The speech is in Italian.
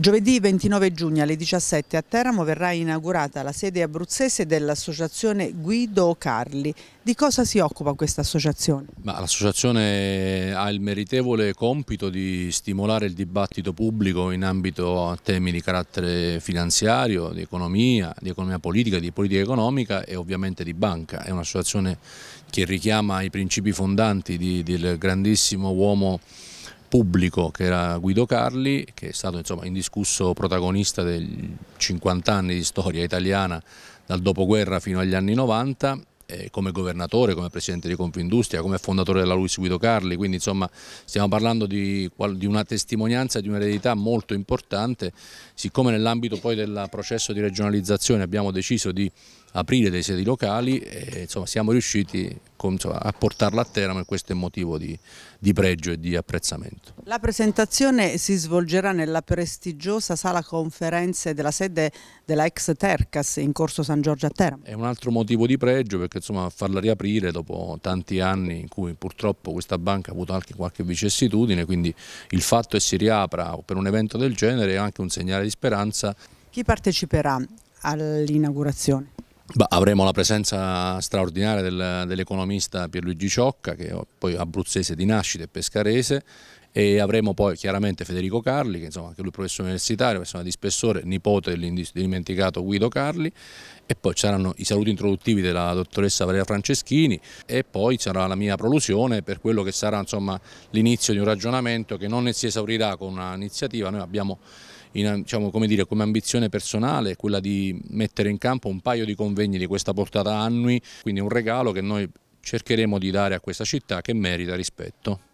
Giovedì 29 giugno alle 17 a Teramo verrà inaugurata la sede abruzzese dell'associazione Guido Carli. Di cosa si occupa questa associazione? L'associazione ha il meritevole compito di stimolare il dibattito pubblico in ambito a temi di carattere finanziario, di economia, di economia politica, di politica economica e ovviamente di banca. È un'associazione che richiama i principi fondanti di, del grandissimo uomo pubblico che era Guido Carli, che è stato insomma, indiscusso protagonista dei 50 anni di storia italiana dal dopoguerra fino agli anni 90 come governatore, come presidente di Confindustria, come fondatore della Luis Guido Carli, quindi insomma stiamo parlando di, di una testimonianza, di un'eredità molto importante, siccome nell'ambito poi del processo di regionalizzazione abbiamo deciso di aprire dei sedi locali, e, insomma siamo riusciti a portarla a Teramo e questo è motivo di, di, pregio e di apprezzamento. La presentazione si svolgerà nella prestigiosa sala conferenze della sede della ex Tercas in corso San Giorgio a Teramo. È un altro motivo di pregio perché insomma, farla riaprire dopo tanti anni in cui purtroppo questa banca ha avuto anche qualche vicissitudine, quindi il fatto che si riapra per un evento del genere è anche un segnale di speranza. Chi parteciperà all'inaugurazione? Beh, avremo la presenza straordinaria del, dell'economista Pierluigi Ciocca, che è poi abruzzese di nascita e pescarese, e avremo poi chiaramente Federico Carli, che insomma, anche lui è professore universitario, persona di spessore, nipote dell'indimenticato Guido Carli, e poi ci saranno i saluti introduttivi della dottoressa Valeria Franceschini e poi sarà la mia prolusione per quello che sarà l'inizio di un ragionamento che non si esaurirà con un'iniziativa, noi abbiamo in, diciamo, come, dire, come ambizione personale quella di mettere in campo un paio di convegni di questa portata annui, quindi un regalo che noi cercheremo di dare a questa città che merita rispetto.